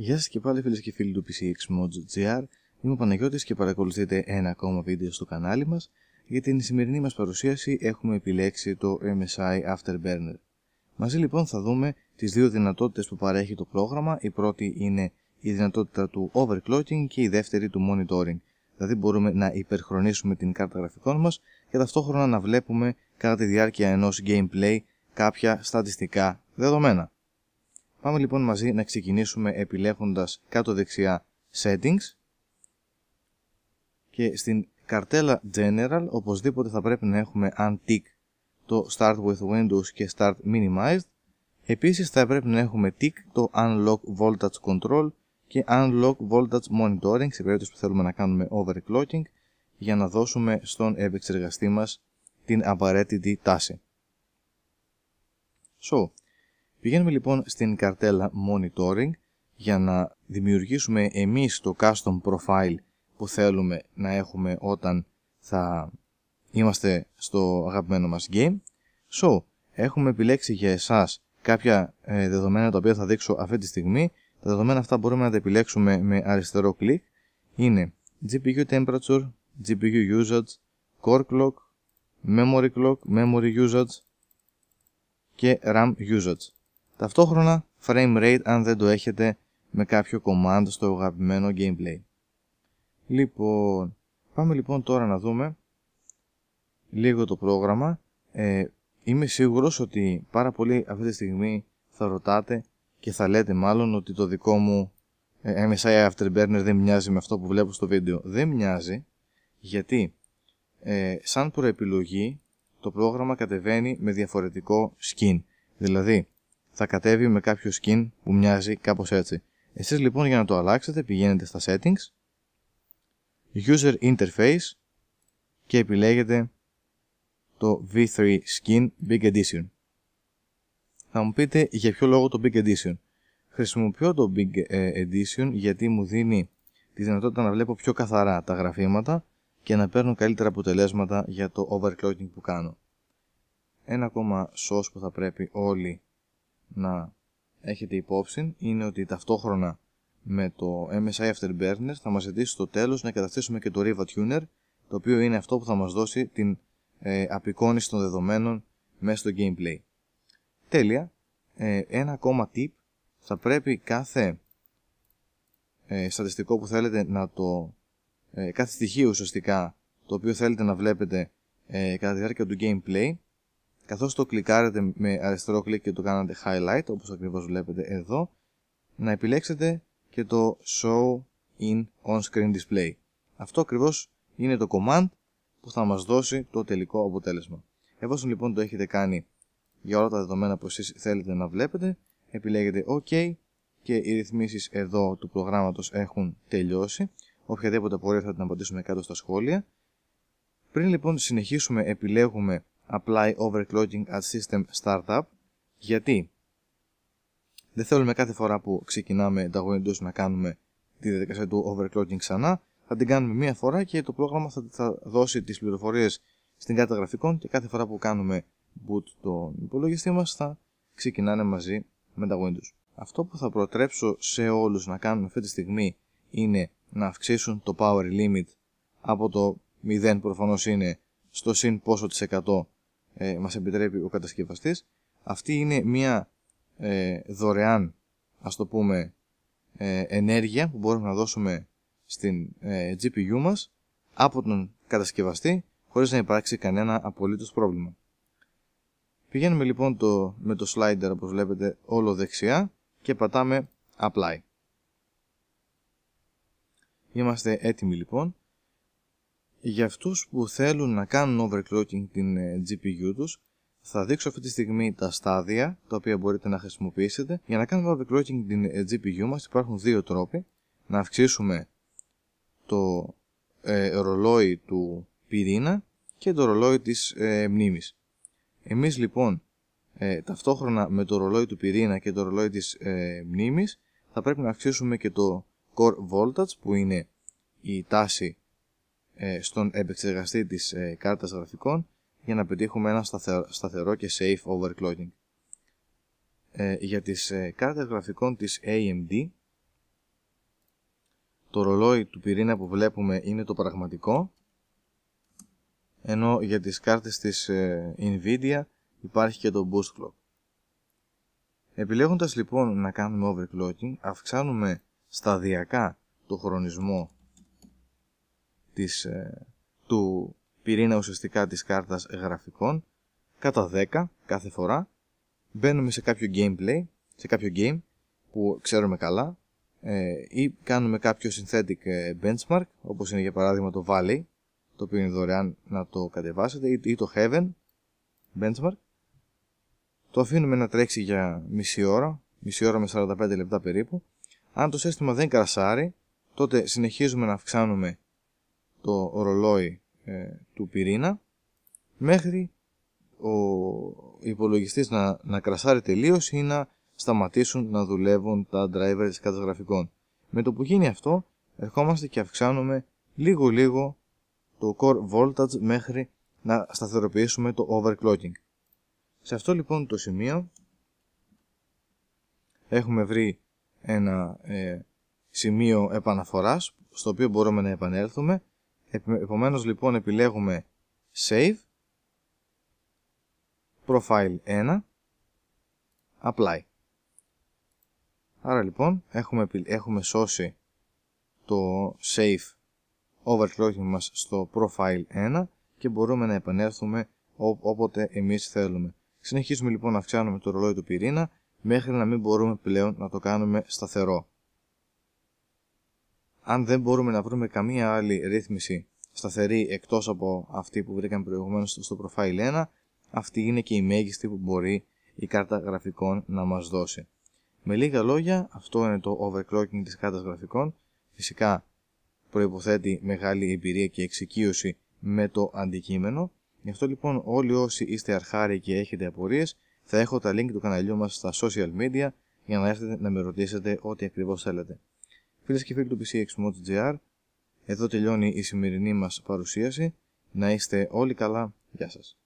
Γεια σας και πάλι φίλες και φίλοι του PCX GR Είμαι ο Παναγιώτης και παρακολουθείτε ένα ακόμα βίντεο στο κανάλι μας Για την σημερινή μας παρουσίαση έχουμε επιλέξει το MSI Afterburner Μαζί λοιπόν θα δούμε τις δύο δυνατότητες που παρέχει το πρόγραμμα Η πρώτη είναι η δυνατότητα του overclocking και η δεύτερη του monitoring Δηλαδή μπορούμε να υπερχρονίσουμε την κάρτα γραφικών μας και ταυτόχρονα να βλέπουμε κατά τη διάρκεια ενός gameplay κάποια στατιστικά δεδομένα. Πάμε λοιπόν μαζί να ξεκινήσουμε επιλέγοντας κάτω δεξιά Settings και στην καρτέλα General οπωσδήποτε θα πρέπει να έχουμε untick το Start with Windows και Start Minimized Επίσης θα πρέπει να έχουμε tick το Unlock Voltage Control και Unlock Voltage Monitoring σε περίπτωση που θέλουμε να κάνουμε overclocking για να δώσουμε στον επεξεργαστή μας την απαραίτητη τάση. So, Πηγαίνουμε λοιπόν στην καρτέλα Monitoring για να δημιουργήσουμε εμείς το custom profile που θέλουμε να έχουμε όταν θα είμαστε στο αγαπημένο μας game. So, έχουμε επιλέξει για εσάς κάποια ε, δεδομένα τα οποία θα δείξω αυτή τη στιγμή. Τα δεδομένα αυτά μπορούμε να τα επιλέξουμε με αριστερό κλικ. Είναι GPU temperature, GPU usage, core clock, memory clock, memory usage και RAM usage. Ταυτόχρονα frame rate αν δεν το έχετε με κάποιο command στο αγαπημένο gameplay. Λοιπόν, πάμε λοιπόν τώρα να δούμε λίγο το πρόγραμμα. Ε, είμαι σίγουρος ότι πάρα πολύ αυτή τη στιγμή θα ρωτάτε και θα λέτε μάλλον ότι το δικό μου ε, MSI Afterburner δεν μοιάζει με αυτό που βλέπω στο βίντεο. Δεν μοιάζει γιατί ε, σαν προεπιλογή το πρόγραμμα κατεβαίνει με διαφορετικό skin. Δηλαδή θα κατέβει με κάποιο skin που μοιάζει κάπως έτσι. Εσείς λοιπόν για να το αλλάξετε πηγαίνετε στα settings, user interface και επιλέγετε το V3 skin big edition. Θα μου πείτε για ποιο λόγο το big edition. Χρησιμοποιώ το big ε, edition γιατί μου δίνει τη δυνατότητα να βλέπω πιο καθαρά τα γραφήματα και να παίρνω καλύτερα αποτελέσματα για το overclocking που κάνω. Ένα ακόμα source που θα πρέπει όλοι να έχετε υπόψη είναι ότι ταυτόχρονα με το MSI Afterburner θα μας ζητήσει στο τέλος να καταθέσουμε και το Riva Tuner το οποίο είναι αυτό που θα μας δώσει την ε, απεικόνιση των δεδομένων μέσα στο gameplay. Τέλεια, ε, ένα ακόμα tip θα πρέπει κάθε ε, που θέλετε να το ε, κάθε στοιχείο ουσιαστικά το οποίο θέλετε να βλέπετε ε, κατά τη διάρκεια του gameplay καθώς το κλικάρετε με αριστερό κλικ και το κάνατε highlight, όπως ακριβώς βλέπετε εδώ, να επιλέξετε και το Show in On-Screen Display. Αυτό ακριβώς είναι το command που θα μας δώσει το τελικό αποτέλεσμα. Εφόσον λοιπόν το έχετε κάνει για όλα τα δεδομένα που εσείς θέλετε να βλέπετε, επιλέγετε OK και οι ρυθμίσεις εδώ του προγράμματος έχουν τελειώσει. Οποιαδήποτε απορία θα την απαντήσουμε κάτω στα σχόλια. Πριν λοιπόν συνεχίσουμε επιλέγουμε apply overclocking at system startup. Γιατί δεν θέλουμε κάθε φορά που ξεκινάμε τα Windows να κάνουμε τη διαδικασία του overclocking ξανά. Θα την κάνουμε μία φορά και το πρόγραμμα θα, δώσει τις πληροφορίες στην κάρτα γραφικών και κάθε φορά που κάνουμε boot τον υπολογιστή μας θα ξεκινάνε μαζί με τα Windows. Αυτό που θα προτρέψω σε όλους να κάνουν αυτή τη στιγμή είναι να αυξήσουν το power limit από το 0 προφανώς είναι στο συν πόσο της 100 ε, μας επιτρέπει ο κατασκευαστής. Αυτή είναι μια ε, δωρεάν, ας το πούμε, ε, ενέργεια που μπορούμε να δώσουμε στην ε, GPU μας από τον κατασκευαστή χωρίς να υπάρξει κανένα απολύτως πρόβλημα. Πηγαίνουμε λοιπόν το, με το slider όπως βλέπετε όλο δεξιά και πατάμε Apply. Είμαστε έτοιμοι λοιπόν για αυτούς που θέλουν να κάνουν overclocking την GPU ε, τους, θα δείξω αυτή τη στιγμή τα στάδια τα οποία μπορείτε να χρησιμοποιήσετε. Για να κάνουμε overclocking την GPU ε, μας υπάρχουν δύο τρόποι. Να αυξήσουμε το ε, ρολόι του πυρήνα και το ρολόι της μνήμης. Εμείς λοιπόν ταυτόχρονα με το ρολόι του πυρήνα και το ρολόι της ε, μνήμης θα πρέπει να αυξήσουμε και το core voltage που είναι η τάση ε, στον επεξεργαστή της ε, κάρτας γραφικών για να πετύχουμε ένα σταθερό και safe overclocking. Ε, για τις κάρτες γραφικών της AMD το ρολόι του πυρήνα που βλέπουμε είναι το πραγματικό ενώ για τις κάρτες της Nvidia υπάρχει και το Boost Clock. Επιλέγοντας λοιπόν να κάνουμε overclocking αυξάνουμε σταδιακά το χρονισμό της, ε, του πυρήνα ουσιαστικά της κάρτας γραφικών κατά 10 κάθε φορά μπαίνουμε σε κάποιο gameplay, σε κάποιο game που ξέρουμε καλά ε, ή κάνουμε κάποιο synthetic ε, benchmark όπως είναι για παράδειγμα το Valley το οποίο είναι δωρεάν να το κατεβάσετε ή, ή το Heaven benchmark το αφήνουμε να τρέξει για μισή ώρα μισή ώρα με 45 λεπτά περίπου αν το σύστημα δεν κρασάρει τότε συνεχίζουμε να αυξάνουμε το ρολόι ε, του πυρήνα μέχρι ο υπολογιστής να, να κρασάρει τελείως ή να σταματήσουν να δουλεύουν τα drivers της Με το που γίνει αυτό ερχόμαστε και αυξάνουμε λίγο λίγο το core voltage μέχρι να σταθεροποιήσουμε το overclocking. Σε αυτό λοιπόν το σημείο έχουμε βρει ένα ε, σημείο επαναφοράς στο οποίο μπορούμε να επανέλθουμε Επομένως λοιπόν επιλέγουμε Save, Profile 1, Apply. Άρα λοιπόν έχουμε, έχουμε σώσει το Save Overclocking μας στο Profile 1 και μπορούμε να επανέλθουμε όποτε εμείς θέλουμε. Συνεχίζουμε λοιπόν να αυξάνουμε το ρολόι του πυρήνα μέχρι να μην μπορούμε πλέον να το κάνουμε σταθερό αν δεν μπορούμε να βρούμε καμία άλλη ρύθμιση σταθερή εκτός από αυτή που βρήκαμε προηγουμένως στο profile 1, αυτή είναι και η μέγιστη που μπορεί η κάρτα γραφικών να μας δώσει. Με λίγα λόγια, αυτό είναι το overclocking της κάρτας γραφικών. Φυσικά προϋποθέτει μεγάλη εμπειρία και εξοικείωση με το αντικείμενο. Γι' αυτό λοιπόν όλοι όσοι είστε αρχάριοι και έχετε απορίες, θα έχω τα link του καναλιού μας στα social media για να έρθετε να με ρωτήσετε ό,τι ακριβώς θέλετε. Φίλες και φίλοι του PCX JR, εδώ τελειώνει η σημερινή μας παρουσίαση. Να είστε όλοι καλά. Γεια σας.